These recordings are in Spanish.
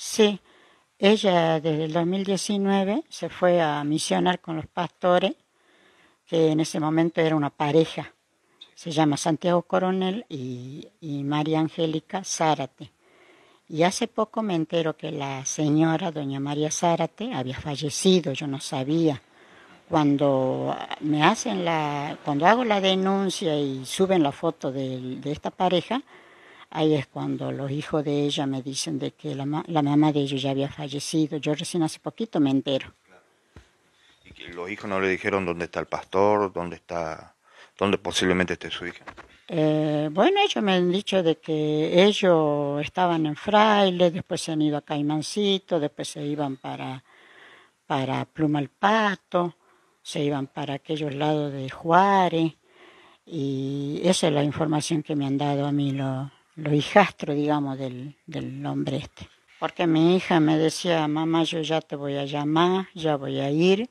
Sí, ella desde el 2019 se fue a misionar con los pastores, que en ese momento era una pareja. Se llama Santiago Coronel y, María Angélica Zárate. Y hace poco me entero que la señora, doña María Zárate, había fallecido, yo no sabía. Cuando me hacen la, cuando hago la denuncia y suben la foto de esta pareja, Ahí es cuando los hijos de ella me dicen de que la, mamá de ellos ya había fallecido. Yo recién hace poquito me entero. ¿Y que los hijos no le dijeron dónde está el pastor, dónde está, dónde posiblemente esté su hija? Eh, bueno, ellos me han dicho de que ellos estaban en Fraile, después se han ido a Caimancito, después se iban para, para Pluma el Pato, se iban para aquellos lados de Juárez, y esa es la información que me han dado a mí los lo hijastro digamos, del, del hombre este. Porque mi hija me decía, mamá, yo ya te voy a llamar, ya voy a ir,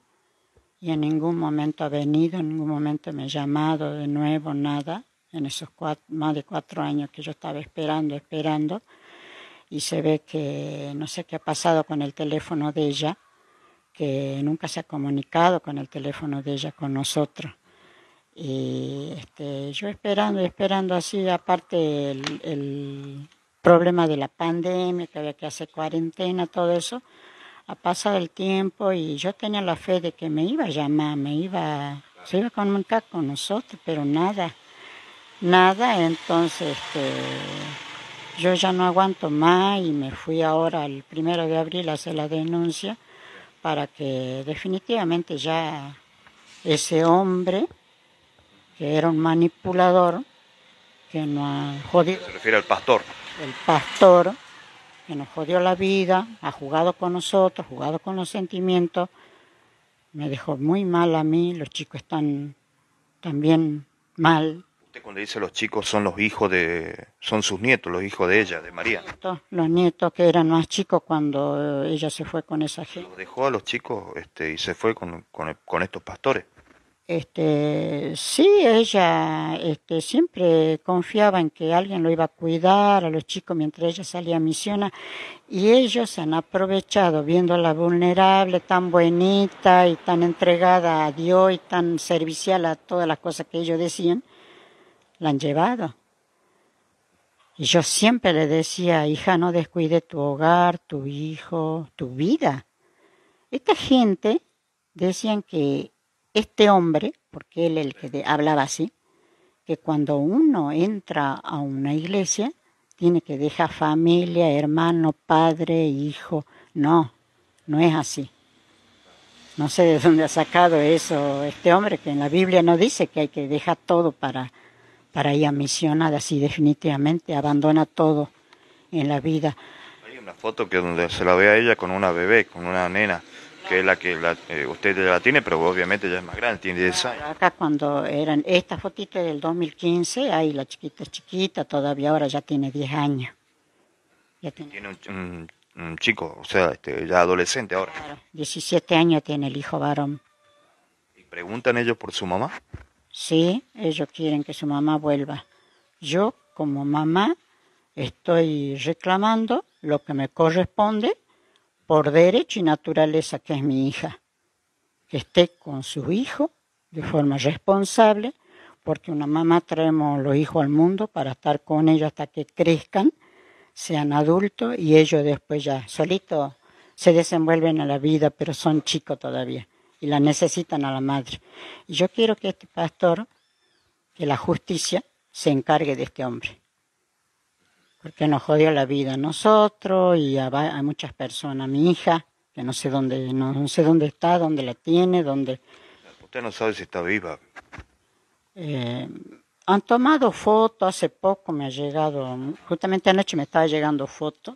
y en ningún momento ha venido, en ningún momento me ha llamado de nuevo, nada, en esos más de cuatro años que yo estaba esperando, esperando, y se ve que no sé qué ha pasado con el teléfono de ella, que nunca se ha comunicado con el teléfono de ella con nosotros. Y este, yo esperando, esperando así, aparte el, problema de la pandemia, que había que hacer cuarentena, todo eso, ha pasado el tiempo y yo tenía la fe de que me iba a llamar, me iba, se iba a comunicar con nosotros, pero nada, nada, entonces este, yo ya no aguanto más y me fui ahora el primero de abril a hacer la denuncia para que definitivamente ya ese hombre que era un manipulador que nos jodió. Se refiere al pastor. El pastor que nos jodió la vida, ha jugado con nosotros, jugado con los sentimientos. Me dejó muy mal a mí, los chicos están también mal. Usted cuando dice los chicos son los hijos de, son sus nietos, los hijos de ella, de María. Los nietos, que eran más chicos cuando eh, ella se fue con esa gente. dejó a los chicos este, y se fue con, con estos pastores. Este, sí, ella este, siempre confiaba en que alguien lo iba a cuidar a los chicos mientras ella salía a misión y ellos se han aprovechado viéndola vulnerable, tan buenita y tan entregada a Dios y tan servicial a todas las cosas que ellos decían, la han llevado. Y yo siempre le decía, hija, no descuide tu hogar, tu hijo, tu vida. Esta gente decían que este hombre, porque él el que hablaba así, que cuando uno entra a una iglesia, tiene que dejar familia, hermano, padre, hijo. No, no es así. No sé de dónde ha sacado eso este hombre, que en la Biblia no dice que hay que dejar todo para, para ir a misionar, así definitivamente abandona todo en la vida. Hay una foto que donde se la ve a ella con una bebé, con una nena que es la que la, eh, usted ya la tiene, pero obviamente ya es más grande, tiene 10 años. Acá cuando eran estas fotitas del 2015, ahí la chiquita es chiquita, todavía ahora ya tiene 10 años. tiene, un, chico, o sea, este, ya adolescente ahora. Claro, 17 años tiene el hijo varón. ¿Y preguntan ellos por su mamá? Sí, ellos quieren que su mamá vuelva. Yo, como mamá, estoy reclamando lo que me corresponde por derecho y naturaleza que es mi hija, que esté con su hijo de forma responsable, porque una mamá traemos los hijos al mundo para estar con ellos hasta que crezcan, sean adultos y ellos después ya solitos se desenvuelven a la vida, pero son chicos todavía y la necesitan a la madre. Y yo quiero que este pastor, que la justicia, se encargue de este hombre porque nos jodió la vida a nosotros y a, muchas personas. Mi hija, que no sé dónde, no, sé dónde está, dónde la tiene, dónde. Usted no sabe si está viva. Eh, han tomado fotos, hace poco me ha llegado, justamente anoche me estaba llegando fotos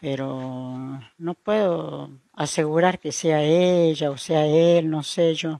pero no puedo asegurar que sea ella o sea él, no sé yo.